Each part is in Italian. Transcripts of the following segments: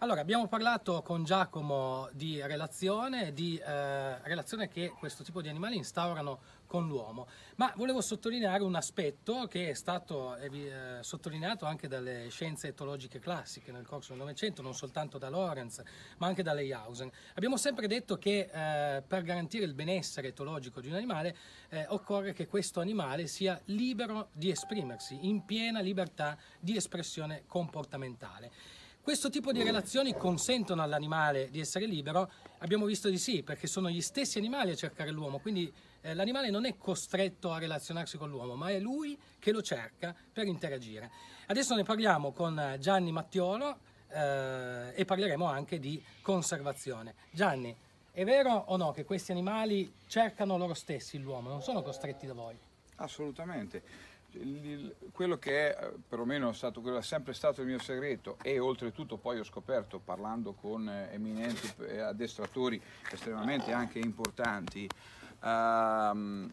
Allora, abbiamo parlato con Giacomo di relazione, di eh, relazione che questo tipo di animali instaurano con l'uomo, ma volevo sottolineare un aspetto che è stato eh, sottolineato anche dalle scienze etologiche classiche nel corso del Novecento, non soltanto da Lorenz, ma anche da Leyhausen. Abbiamo sempre detto che eh, per garantire il benessere etologico di un animale eh, occorre che questo animale sia libero di esprimersi, in piena libertà di espressione comportamentale. Questo tipo di relazioni consentono all'animale di essere libero? Abbiamo visto di sì, perché sono gli stessi animali a cercare l'uomo, quindi eh, l'animale non è costretto a relazionarsi con l'uomo, ma è lui che lo cerca per interagire. Adesso ne parliamo con Gianni Mattiolo eh, e parleremo anche di conservazione. Gianni, è vero o no che questi animali cercano loro stessi l'uomo, non sono costretti da voi? Assolutamente quello che è eh, perlomeno stato, quello è sempre stato il mio segreto e oltretutto poi ho scoperto parlando con eh, eminenti eh, addestratori estremamente anche importanti ehm,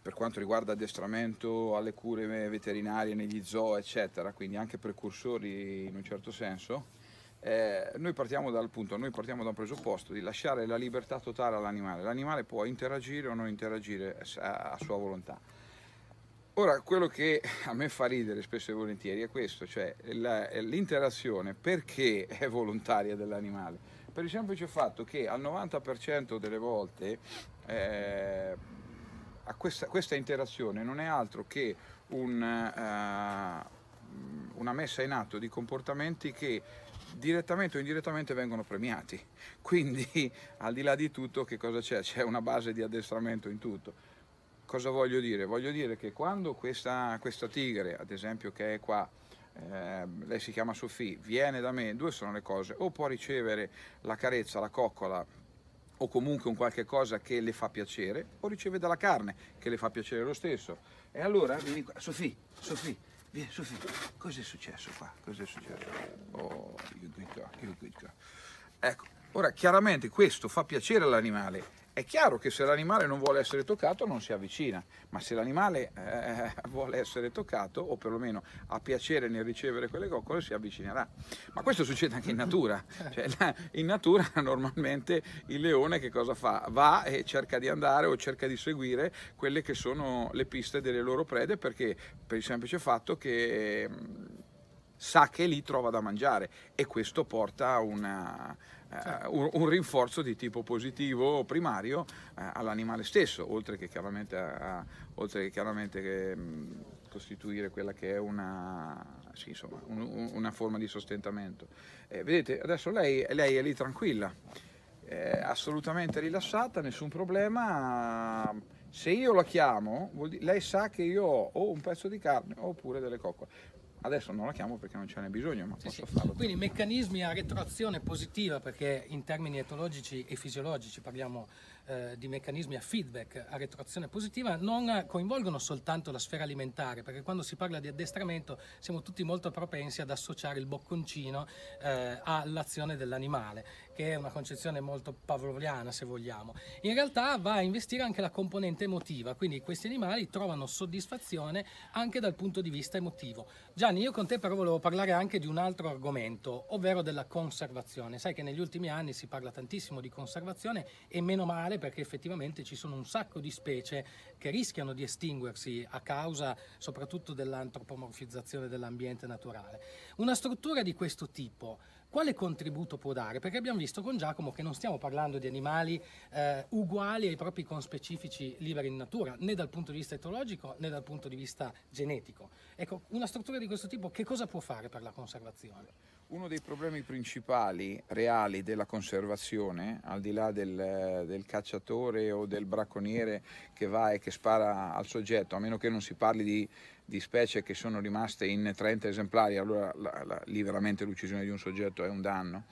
per quanto riguarda addestramento alle cure veterinarie negli zoo eccetera quindi anche precursori in un certo senso eh, noi, partiamo dal punto, noi partiamo da un presupposto di lasciare la libertà totale all'animale l'animale può interagire o non interagire a, a sua volontà Ora, quello che a me fa ridere spesso e volentieri è questo, cioè eh, l'interazione perché è volontaria dell'animale? Per il semplice fatto che al 90% delle volte eh, questa, questa, interazione non è altro che un, eh, una messa in atto di comportamenti che direttamente o indirettamente vengono premiati. Quindi al di là di tutto che cosa c'è? C'è una base di addestramento in tutto Cosa voglio dire? Voglio dire che quando questa, questa tigre, ad esempio che è qua, eh, lei si chiama Sofì, viene da me, due sono le cose, o può ricevere la carezza, la coccola o comunque un qualche cosa che le fa piacere, o riceve dalla carne che le fa piacere lo stesso. E allora vieni qua, Sofì, Sofì, vieni, Sofì, cos'è successo qua? Cos'è successo? Oh, you good girl, you good girl. Ecco, ora chiaramente questo fa piacere all'animale, è chiaro che se l'animale non vuole essere toccato non si avvicina, ma se l'animale eh, vuole essere toccato, o perlomeno ha piacere nel ricevere quelle coccole, si avvicinerà. Ma questo succede anche in natura. Certo. Cioè, in natura normalmente il leone che cosa fa? Va e cerca di andare o cerca di seguire quelle che sono le piste delle loro prede perché per il semplice fatto che mm, sa che lì trova da mangiare e questo porta a una Certo. eh, un, un, rinforzo di tipo positivo primario eh, all'animale stesso, oltre che chiaramente, a, a, oltre che chiaramente che, eh, mh, costituire quella che è una, sì, insomma, un, una forma di sostentamento. Eh, vedete, adesso lei, lei è lì tranquilla, assolutamente rilassata, nessun problema. Se io la chiamo, lei sa che io ho o un pezzo di carne oppure delle coccole. Adesso non la chiamo perché non ce n'è bisogno, ma posso sì, farlo. Sì. Quindi meccanismi a retroazione positiva, perché in termini etologici e fisiologici parliamo eh, di meccanismi a feedback, a retroazione positiva, non coinvolgono soltanto la sfera alimentare, perché quando si parla di addestramento siamo tutti molto propensi ad associare il bocconcino eh, all'azione dell'animale che è una concezione molto pavloviana se vogliamo, in realtà va a investire anche la componente emotiva, quindi questi animali trovano soddisfazione anche dal punto di vista emotivo. Gianni, io con te però volevo parlare anche di un altro argomento, ovvero della conservazione. Sai che negli ultimi anni si parla tantissimo di conservazione e meno male perché effettivamente ci sono un sacco di specie che rischiano di estinguersi a causa soprattutto dell'antropomorfizzazione dell'ambiente naturale. Una struttura di questo tipo quale contributo può dare? Perché abbiamo visto con Giacomo che non stiamo parlando di animali eh, uguali ai propri conspecifici liberi in natura, né dal punto di vista etologico né dal punto di vista genetico. Ecco, una struttura di questo tipo che cosa può fare per la conservazione? Uno dei problemi principali reali della conservazione, al di là del, del, cacciatore o del bracconiere che va e che spara al soggetto, a meno che non si parli di di specie che sono rimaste in 30 esemplari, allora la, la, lì veramente l'uccisione di un soggetto è un danno.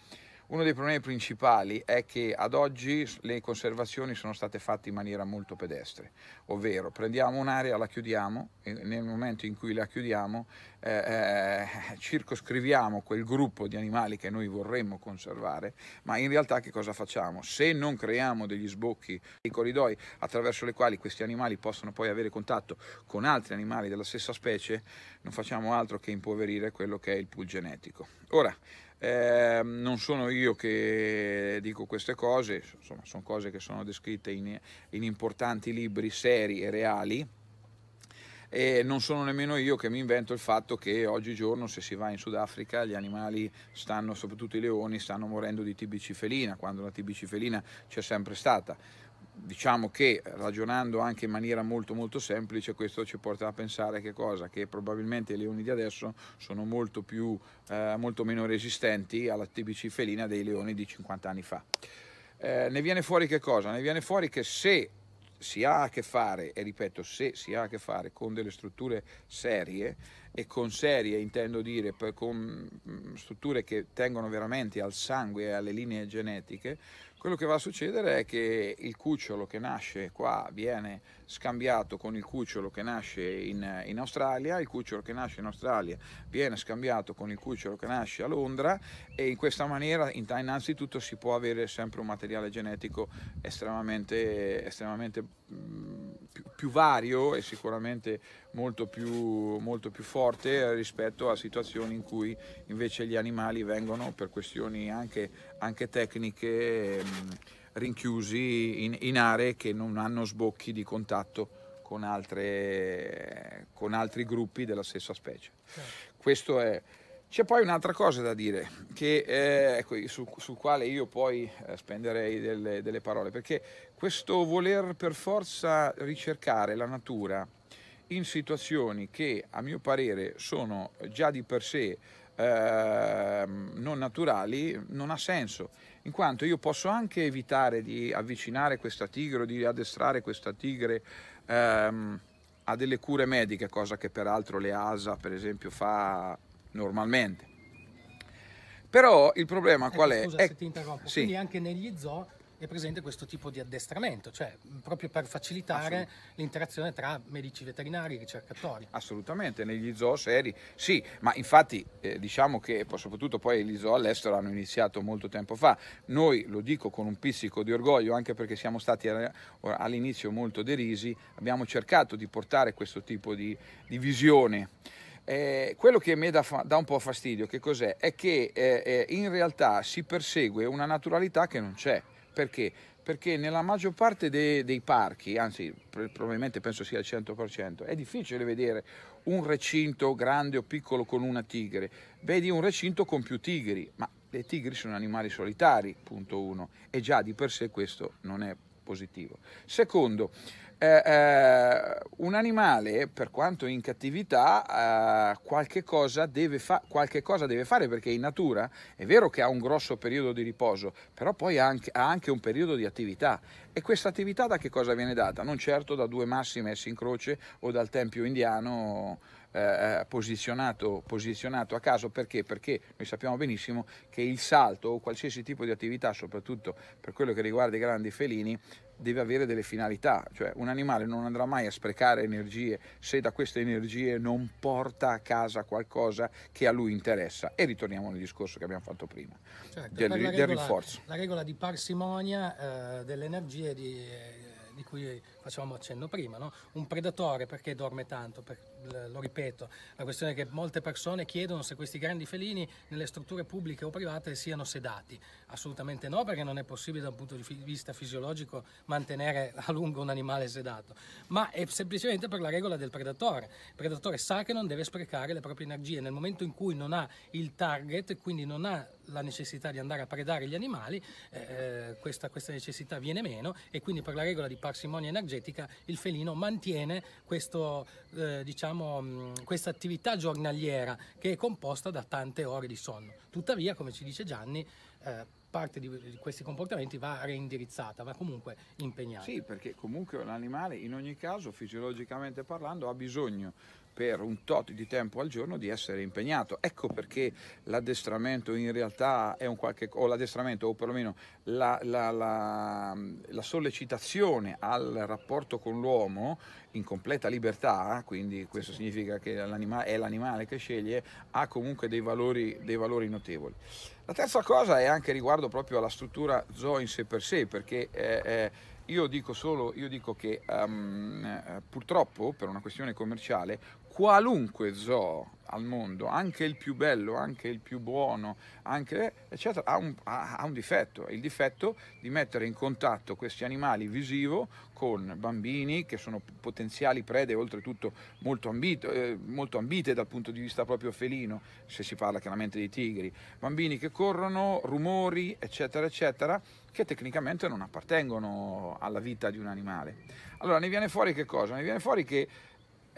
Uno dei problemi principali è che ad oggi le conservazioni sono state fatte in maniera molto pedestre, ovvero prendiamo un'area, la chiudiamo e nel momento in cui la chiudiamo eh, eh circoscriviamo quel gruppo di animali che noi vorremmo conservare, ma in realtà che cosa facciamo? Se non creiamo degli sbocchi, dei corridoi attraverso i quali questi animali possono poi avere contatto con altri animali della stessa specie, non facciamo altro che impoverire quello che è il pool genetico. Ora, eh, non sono io che dico queste cose, insomma, sono cose che sono descritte in, in importanti libri seri e reali e non sono nemmeno io che mi invento il fatto che oggigiorno se si va in Sudafrica gli animali stanno, soprattutto i leoni, stanno morendo di TBC felina, quando la TBC felina c'è sempre stata diciamo che ragionando anche in maniera molto molto semplice questo ci porta a pensare che cosa? Che probabilmente i leoni di adesso sono molto, più, eh, molto meno resistenti alla TBC felina dei leoni di 50 anni fa. Eh, ne viene fuori che cosa? Ne viene fuori che se si ha a che fare, e ripeto, se si ha a che fare con delle strutture serie, e con serie intendo dire con mm, strutture che tengono veramente al sangue e alle linee genetiche, quello che va a succedere è che il cucciolo che nasce qua viene scambiato con il cucciolo che nasce in, in, Australia, il cucciolo che nasce in Australia viene scambiato con il cucciolo che nasce a Londra e in questa maniera innanzitutto si può avere sempre un materiale genetico estremamente, estremamente mhmm, più, più, vario e sicuramente molto più, molto più forte rispetto a situazioni in cui invece gli animali vengono per questioni anche, anche tecniche Ehm, rinchiusi in, in, aree che non hanno sbocchi di contatto con, altre, con altri gruppi della stessa specie. Certo. Questo è... C'è poi un'altra cosa da dire, che, eh, ecco, sul, sul quale io poi eh, spenderei delle, delle, parole, perché questo voler per forza ricercare la natura in situazioni che a mio parere sono già di per sé eh, non naturali non ha senso in quanto io posso anche evitare di avvicinare questa tigre o di addestrare questa tigre ehm, a delle cure mediche, cosa che peraltro le ASA per esempio fa normalmente. Però il problema eh, qual è? Scusa è... se ti interrompo, sì. quindi anche negli zoo è presente questo tipo di addestramento, cioè proprio per facilitare l'interazione tra medici veterinari e ricercatori. Assolutamente, negli zoo seri sì, ma infatti eh, diciamo che soprattutto poi gli zoo all'estero hanno iniziato molto tempo fa. Noi lo dico con un pizzico di orgoglio anche perché siamo stati all'inizio molto derisi, abbiamo cercato di portare questo tipo di, di visione. Eh, quello che mi dà, dà, un po' fastidio che cos'è? È che eh, eh, in realtà si persegue una naturalità che non c'è. Perché? Perché nella maggior parte dei, dei parchi, anzi probabilmente penso sia al 100%, è difficile vedere un recinto grande o piccolo con una tigre, vedi un recinto con più tigri, ma le tigri sono animali solitari, punto uno, e già di per sé questo non è positivo. Secondo, eh, eh, un animale, per quanto in cattività, eh, qualche, cosa fa- qualche, cosa deve fare perché in natura è vero che ha un grosso periodo di riposo, però poi ha anche, ha anche un periodo di attività. E questa attività da che cosa viene data? Non certo da due massi messi in croce o dal tempio indiano eh, eh, posizionato, posizionato, a caso perché? perché noi sappiamo benissimo che il salto o qualsiasi tipo di attività, soprattutto per quello che riguarda i grandi felini, deve avere delle finalità, cioè un animale non andrà mai a sprecare energie se da queste energie non porta a casa qualcosa che a lui interessa e ritorniamo nel discorso che abbiamo fatto prima certo, del, del regola, rinforzo. La regola di parsimonia eh, delle energie di, eh, di cui facevamo accenno prima, no? un predatore perché dorme tanto? Per lo ripeto, la questione è che molte persone chiedono se questi grandi felini nelle strutture pubbliche o private siano sedati. Assolutamente no, perché non è possibile da un punto di vista fisiologico mantenere a lungo un animale sedato, ma è semplicemente per la regola del predatore. Il predatore sa che non deve sprecare le proprie energie. Nel momento in cui non ha il target, quindi non ha la necessità di andare a predare gli animali, eh, eh questa, questa necessità viene meno e quindi per la regola di parsimonia energetica il felino mantiene questo, eh, diciamo, diciamo, mm, questa attività giornaliera che è composta da tante ore di sonno. Tuttavia, come ci dice Gianni, eh, parte di, questi comportamenti va reindirizzata, va comunque impegnata. Sì, perché comunque l'animale in ogni caso, fisiologicamente parlando, ha bisogno per un tot di tempo al giorno di essere impegnato. Ecco perché l'addestramento in realtà è un qualche o l'addestramento o perlomeno la, la, la, la sollecitazione al rapporto con l'uomo in completa libertà, quindi questo significa che è l'animale che sceglie, ha comunque dei valori, dei valori notevoli. La terza cosa è anche riguardo proprio alla struttura zoo in sé per sé, perché eh, eh io dico solo, io dico che um, purtroppo per una questione commerciale qualunque zoo al mondo, anche il più bello, anche il più buono, anche, eccetera, ha un, ha, ha un, difetto, il difetto di mettere in contatto questi animali visivo con bambini che sono potenziali prede oltretutto molto, ambito, eh, molto ambite dal punto di vista proprio felino, se si parla chiaramente di tigri, bambini che corrono, rumori, eccetera, eccetera, che tecnicamente non appartengono alla vita di un animale. Allora ne viene fuori che cosa? Ne viene fuori che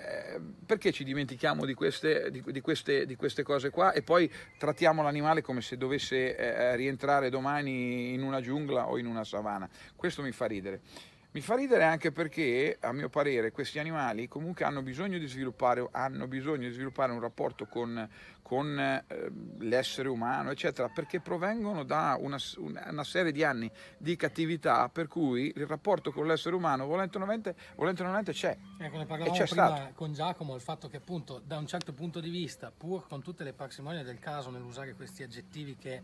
eh, perché ci dimentichiamo di queste, di, di, queste, di queste, cose qua e poi trattiamo l'animale come se dovesse eh, eh rientrare domani in una giungla o in una savana? Questo mi fa ridere. Mi fa ridere anche perché, a mio parere, questi animali comunque hanno bisogno di sviluppare, bisogno di sviluppare un rapporto con, con eh, l'essere umano, eccetera, perché provengono da una, una, serie di anni di cattività per cui il rapporto con l'essere umano, volente o nolente, c'è. Ecco, ne parlavamo prima stato. con Giacomo, il fatto che appunto da un certo punto di vista, pur con tutte le parsimonie del caso nell'usare questi aggettivi che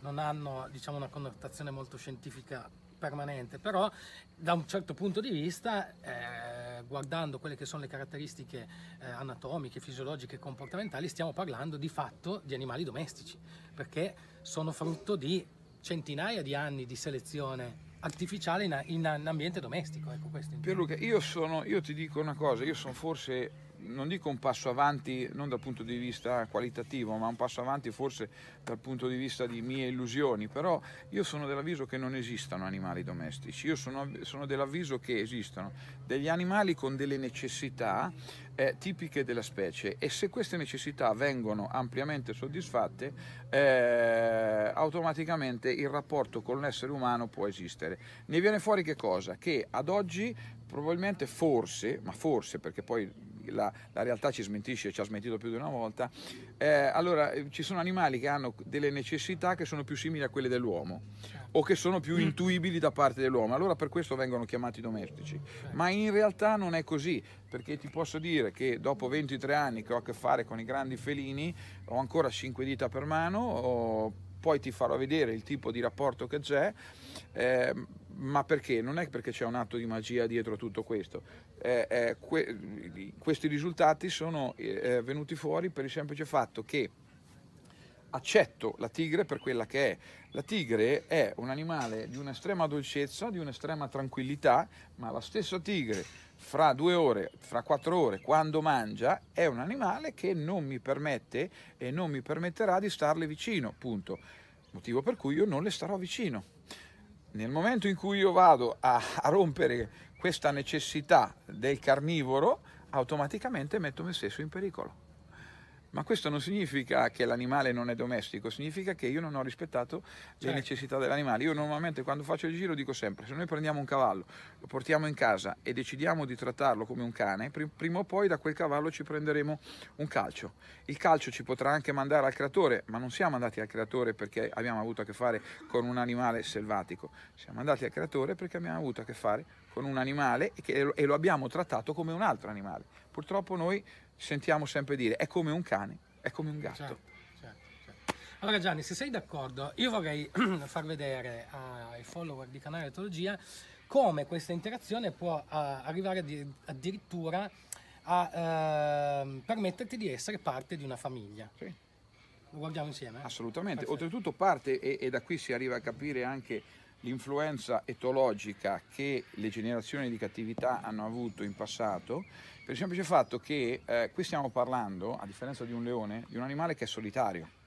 non hanno diciamo, una connotazione molto scientifica, permanente, però da un certo punto di vista, eh, guardando quelle che sono le caratteristiche eh, anatomiche, fisiologiche e comportamentali, stiamo parlando di fatto di animali domestici, perché sono frutto di centinaia di anni di selezione artificiale in, in, in ambiente domestico. Ecco, Pierluca, io, sono, io ti dico una cosa, io sono forse non dico un passo avanti non dal punto di vista qualitativo, ma un passo avanti forse dal punto di vista di mie illusioni, però io sono dell'avviso che non esistano animali domestici, io sono, sono dell'avviso che esistano degli animali con delle necessità eh, tipiche della specie e se queste necessità vengono ampiamente soddisfatte, eh, automaticamente il rapporto con l'essere umano può esistere. Ne viene fuori che cosa? Che ad oggi probabilmente forse, ma forse perché poi la, la, realtà ci smentisce, ci ha smentito più di una volta, eh, allora eh, ci sono animali che hanno delle necessità che sono più simili a quelle dell'uomo o che sono più mm. intuibili da parte dell'uomo, allora per questo vengono chiamati domestici, certo. ma in realtà non è così, perché ti posso dire che dopo 23 anni che ho a che fare con i grandi felini ho ancora 5 dita per mano, poi ti farò vedere il tipo di rapporto che c'è. Eh, ma perché? Non è perché c'è un atto di magia dietro tutto questo, eh, eh, que- questi risultati sono eh, eh, venuti fuori per il semplice fatto che accetto la tigre per quella che è. La tigre è un animale di un'estrema dolcezza, di un'estrema tranquillità, ma la stessa tigre fra due ore, fra quattro ore, quando mangia, è un animale che non mi permette e non mi permetterà di starle vicino, punto. Motivo per cui io non le starò vicino. Nel momento in cui io vado a, a rompere questa necessità del carnivoro, automaticamente metto me stesso in pericolo ma questo non significa che l'animale non è domestico, significa che io non ho rispettato certo. le necessità dell'animale. Io normalmente quando faccio il giro dico sempre, se noi prendiamo un cavallo, lo portiamo in casa e decidiamo di trattarlo come un cane, prima o poi da quel cavallo ci prenderemo un calcio. Il calcio ci potrà anche mandare al creatore, ma non siamo andati al creatore perché abbiamo avuto a che fare con un animale selvatico, siamo andati al creatore perché abbiamo avuto a che fare con un animale e, che, e lo abbiamo trattato come un altro animale. Purtroppo noi sentiamo sempre dire, è come un cane, è come un gatto. Certo, certo, certo. Allora Gianni, se sei d'accordo, io vorrei far vedere ai follower di Canale Etologia come questa interazione può eh, arrivare addirittura a ehm, permetterti di essere parte di una famiglia. Sì. Lo guardiamo insieme? Assolutamente, Perfetto. oltretutto parte, e, e da qui si arriva a capire anche l'influenza etologica che le generazioni di cattività hanno avuto in passato, per il semplice fatto che eh, qui stiamo parlando, a differenza di un leone, di un animale che è solitario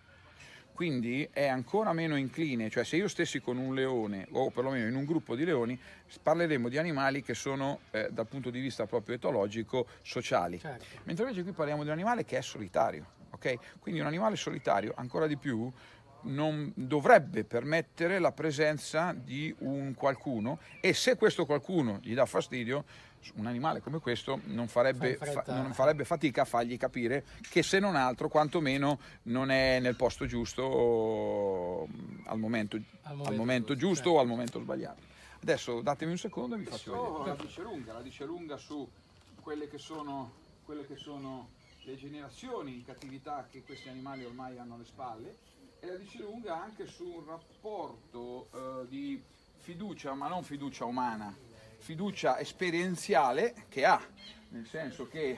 quindi è ancora meno incline, cioè se io stessi con un leone o perlomeno in un gruppo di leoni parleremo di animali che sono eh, dal punto di vista proprio etologico sociali, certo. mentre invece qui parliamo di un animale che è solitario, ok? Quindi un animale solitario ancora di più non dovrebbe permettere la presenza di un qualcuno e se questo qualcuno gli dà fastidio, un animale come questo non farebbe, fa, non farebbe, fatica a fargli capire che se non altro quantomeno non è nel posto giusto mm, al momento, al momento, al momento giusto certo. o al momento sbagliato. Adesso datemi un secondo e vi faccio vedere. La dice lunga, la dice lunga su quelle che sono, quelle che sono le generazioni in cattività che questi animali ormai hanno alle spalle e la dice lunga anche su un rapporto eh, di fiducia, ma non fiducia umana, fiducia esperienziale che ha, nel senso che,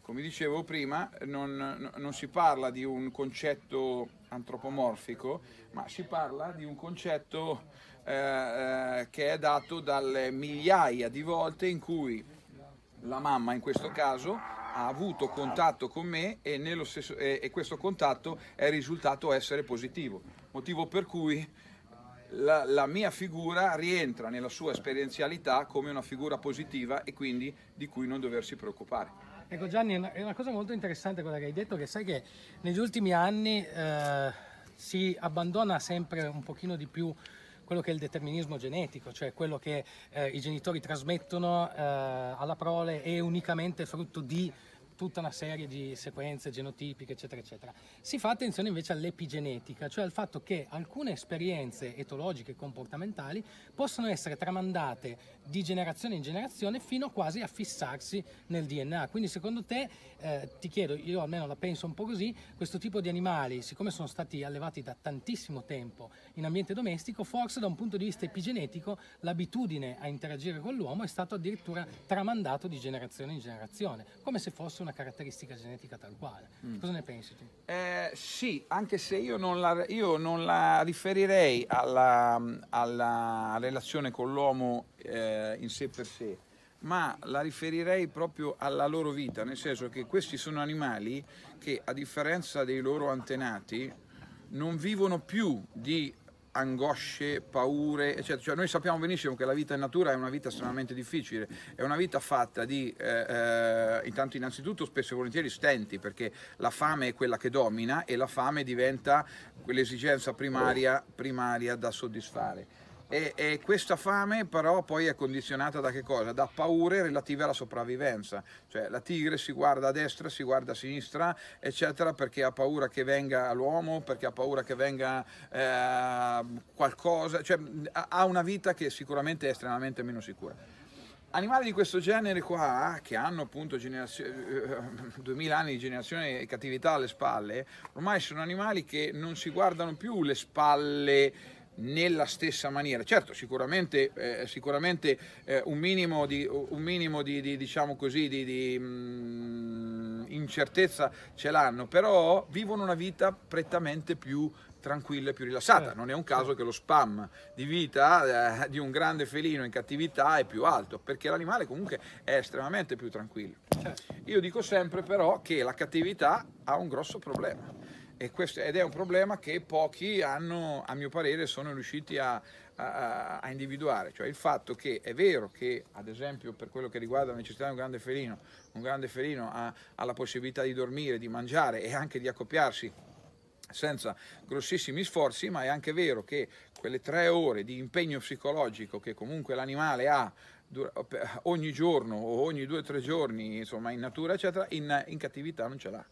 come dicevo prima, non, non si parla di un concetto antropomorfico, ma si parla di un concetto eh, eh, che è dato dalle migliaia di volte in cui la mamma in questo caso ha avuto contatto con me e, stesso, e, e questo contatto è risultato essere positivo, motivo per cui la, la, mia figura rientra nella sua esperienzialità come una figura positiva e quindi di cui non doversi preoccupare. Ecco Gianni, è una, cosa molto interessante quella che hai detto, che sai che negli ultimi anni eh, si abbandona sempre un pochino di più quello che è il determinismo genetico, cioè quello che eh, i genitori trasmettono eh, alla prole è unicamente frutto di tutta una serie di sequenze genotipiche, eccetera, eccetera. Si fa attenzione invece all'epigenetica, cioè al fatto che alcune esperienze etologiche e comportamentali possono essere tramandate di generazione in generazione fino quasi a fissarsi nel DNA. Quindi secondo te, eh, ti chiedo, io almeno la penso un po' così, questo tipo di animali, siccome sono stati allevati da tantissimo tempo in ambiente domestico, forse da un punto di vista epigenetico l'abitudine a interagire con l'uomo è stato addirittura tramandato di generazione in generazione, come se fosse una una caratteristica genetica tal quale. Mm. Cosa ne pensi tu? Eh, sì, anche se io non la, io non la riferirei alla, alla, relazione con l'uomo eh, in sé per sé, ma la riferirei proprio alla loro vita, nel senso che questi sono animali che a differenza dei loro antenati non vivono più di angosce, paure, eccetera. Cioè, noi sappiamo benissimo che la vita in natura è una vita estremamente difficile, è una vita fatta di, eh, eh intanto innanzitutto spesso e volentieri stenti, perché la fame è quella che domina e la fame diventa quell'esigenza primaria, primaria da soddisfare. E, e, questa fame però poi è condizionata da che cosa? Da paure relative alla sopravvivenza, cioè la tigre si guarda a destra, si guarda a sinistra, eccetera, perché ha paura che venga l'uomo, perché ha paura che venga eh, qualcosa, cioè ha una vita che sicuramente è estremamente meno sicura. Animali di questo genere qua, che hanno appunto 2000 eh, anni di generazione e cattività alle spalle, ormai sono animali che non si guardano più le spalle nella stessa maniera. Certo, sicuramente, eh, sicuramente eh, un minimo di, un minimo di, di diciamo così, di, di mh, mm, incertezza ce l'hanno, però vivono una vita prettamente più tranquilla e più rilassata. Certo, non è un caso certo. che lo spam di vita eh, di un grande felino in cattività è più alto, perché l'animale comunque è estremamente più tranquillo. Certo. Io dico sempre però che la cattività ha un grosso problema questo, ed è un problema che pochi hanno, a mio parere, sono riusciti a, a, a, individuare, cioè il fatto che è vero che ad esempio per quello che riguarda la necessità di un grande felino, un grande felino ha, ha la possibilità di dormire, di mangiare e anche di accoppiarsi senza grossissimi sforzi, ma è anche vero che quelle tre ore di impegno psicologico che comunque l'animale ha ogni giorno o ogni due o tre giorni, insomma in natura, eccetera, in, in cattività non ce l'ha.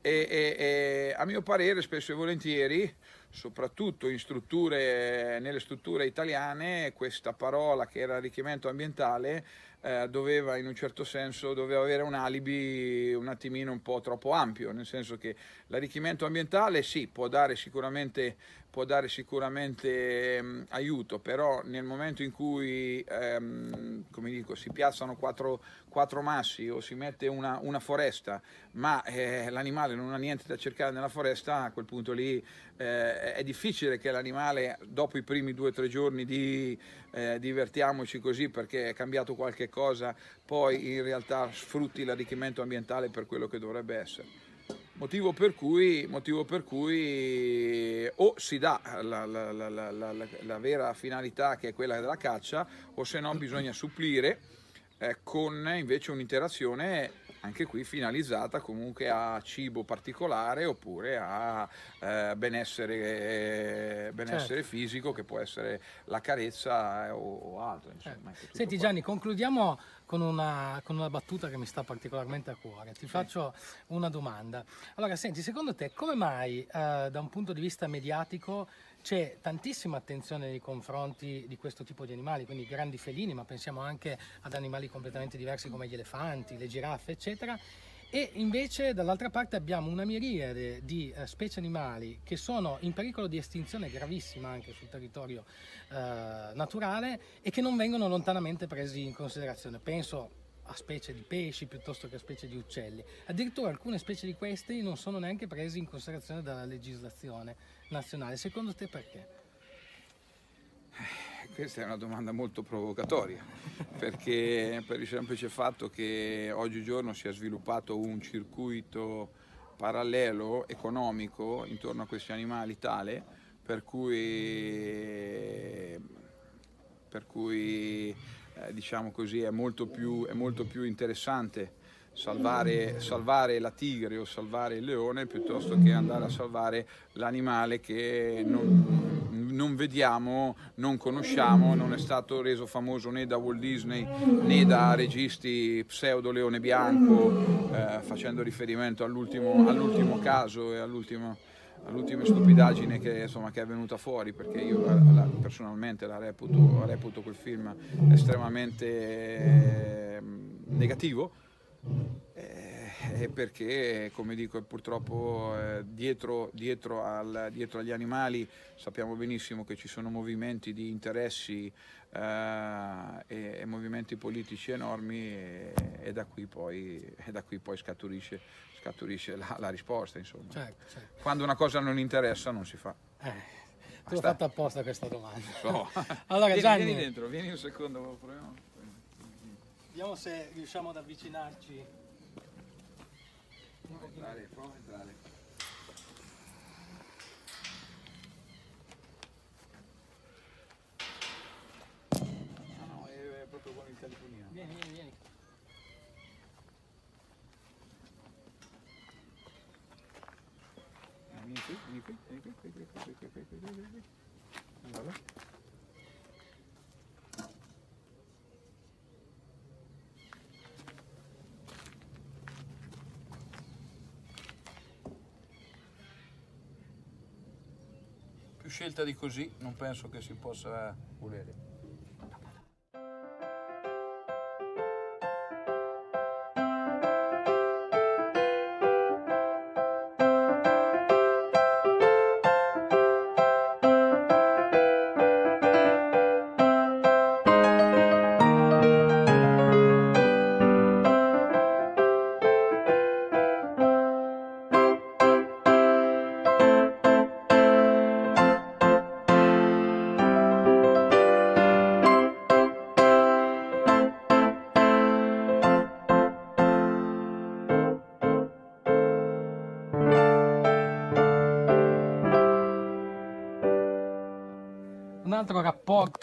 E, e, e, a mio parere spesso e volentieri, soprattutto strutture, nelle strutture italiane, questa parola che era arricchimento ambientale eh, doveva in un certo senso avere un alibi un attimino un po' troppo ampio, nel senso che l'arricchimento ambientale sì può dare sicuramente può dare sicuramente ehm, aiuto, però nel momento in cui ehm, dico, si piazzano quattro, quattro, massi o si mette una, una foresta, ma eh, l'animale non ha niente da cercare nella foresta, a quel punto lì eh, è difficile che l'animale dopo i primi due o tre giorni di eh, divertiamoci così perché è cambiato qualche cosa, poi in realtà sfrutti l'arricchimento ambientale per quello che dovrebbe essere. Motivo per cui, motivo per cui o si dà la, la, la, la, vera finalità che è quella della caccia o se no bisogna supplire eh, con invece un'interazione anche qui finalizzata comunque a cibo particolare oppure a eh, benessere, eh, benessere certo. fisico che può essere la carezza eh, o, o altro. Insomma, certo. Ecco, senti Gianni, qua. concludiamo con una, con una, battuta che mi sta particolarmente a cuore. Ti sì. faccio una domanda. Allora, senti, secondo te come mai eh, da un punto di vista mediatico c'è tantissima attenzione nei confronti di questo tipo di animali, quindi grandi felini, ma pensiamo anche ad animali completamente diversi come gli elefanti, le giraffe, eccetera. E invece dall'altra parte abbiamo una miriade di eh, specie animali che sono in pericolo di estinzione gravissima anche sul territorio eh, naturale e che non vengono lontanamente presi in considerazione. Penso a specie di pesci piuttosto che a specie di uccelli. Addirittura alcune specie di questi non sono neanche presi in considerazione dalla legislazione nazionale. Secondo te perché? Eh, questa è una domanda molto provocatoria, perché per il semplice fatto che oggigiorno si è sviluppato un circuito parallelo economico intorno a questi animali tale per cui, per cui eh, diciamo così, è molto più, è molto più interessante salvare, salvare la tigre o salvare il leone piuttosto che andare a salvare l'animale che non, non vediamo, non conosciamo, non è stato reso famoso né da Walt Disney né da registi pseudo Leone Bianco, eh, facendo riferimento all'ultimo, all caso e all'ultima stupidaggine che, insomma, che, è venuta fuori, perché io la, la, personalmente la reputo, la reputo, quel film estremamente eh, negativo eh, eh, perché, come dico, purtroppo eh, dietro, dietro, al, dietro, agli animali sappiamo benissimo che ci sono movimenti di interessi eh, e, e, movimenti politici enormi e, e, da, qui poi, e da, qui poi, scaturisce, scaturisce la, la, risposta. Insomma. Certo, certo. Quando una cosa non interessa non si fa. Eh. Ti ho fatto apposta questa domanda. So. allora, vieni, Gianni... vieni dentro, vieni un secondo, proviamo. Vediamo se riusciamo ad avvicinarci. Prova a entrare, prova a entrare. No, ah, no, è proprio con il telefonino. Vieni, vieni, vieni. Ah, vieni qui, vieni qui, vieni qui, vieni qui, vieni qui, vieni qui, vieni qui. Allora. scelta di così non penso che si possa volere.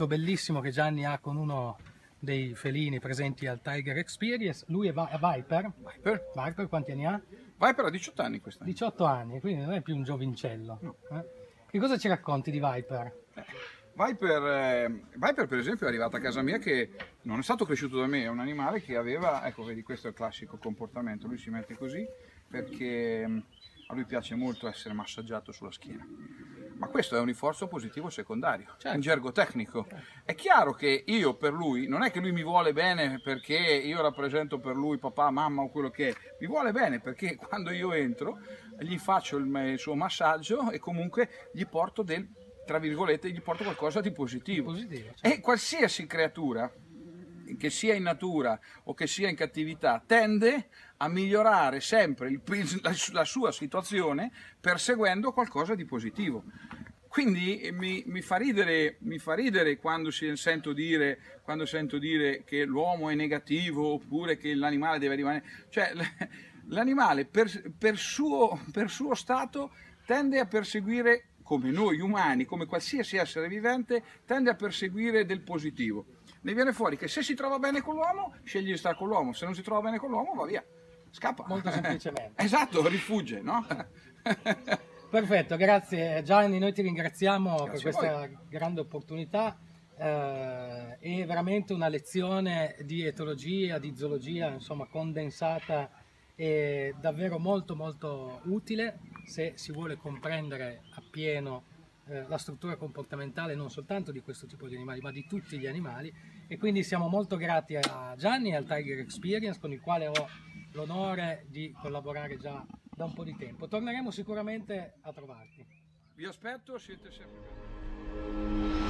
progetto bellissimo che Gianni ha con uno dei felini presenti al Tiger Experience. Lui è Viper. Viper. Viper quanti anni ha? Viper ha 18 anni quest'anno. 18 anni, quindi non è più un giovincello. No. Eh? Che cosa ci racconti di Viper? Eh, Viper, eh, Viper, per esempio è arrivato a casa mia che non è stato cresciuto da me, è un animale che aveva, ecco vedi questo è il classico comportamento, lui si mette così perché mm, a lui piace molto essere massaggiato sulla schiena ma questo è un rinforzo positivo secondario, certo. in gergo tecnico. Certo. È chiaro che io per lui, non è che lui mi vuole bene perché io rappresento per lui papà, mamma o quello che è, mi vuole bene perché quando io entro gli faccio il, il suo massaggio e comunque gli porto del, tra virgolette, gli porto qualcosa di positivo. positivo certo. E qualsiasi creatura che sia in natura o che sia in cattività, tende a migliorare sempre il, la, sua situazione perseguendo qualcosa di positivo. Quindi eh, mi, mi, fa, ridere, mi fa ridere, quando, sento dire, quando sento dire che l'uomo è negativo oppure che l'animale deve rimanere... Cioè, l'animale per, per, suo, per suo stato tende a perseguire, come noi umani, come qualsiasi essere vivente, tende a perseguire del positivo ne viene fuori che se si trova bene con l'uomo, sceglie di stare con l'uomo, se non si trova bene con l'uomo va via, scappa. Molto semplicemente. esatto, rifugge, no? Perfetto, grazie eh, Gianni, noi ti ringraziamo grazie per questa grande opportunità. Eh, è veramente una lezione di etologia, di zoologia, insomma condensata e davvero molto molto utile se si vuole comprendere appieno eh, la struttura comportamentale non soltanto di questo tipo di animali, ma di tutti gli animali e quindi siamo molto grati a Gianni e al Tiger Experience con il quale ho l'onore di collaborare già da un po' di tempo. Torneremo sicuramente a trovarti. Vi aspetto, siete sempre benvenuti.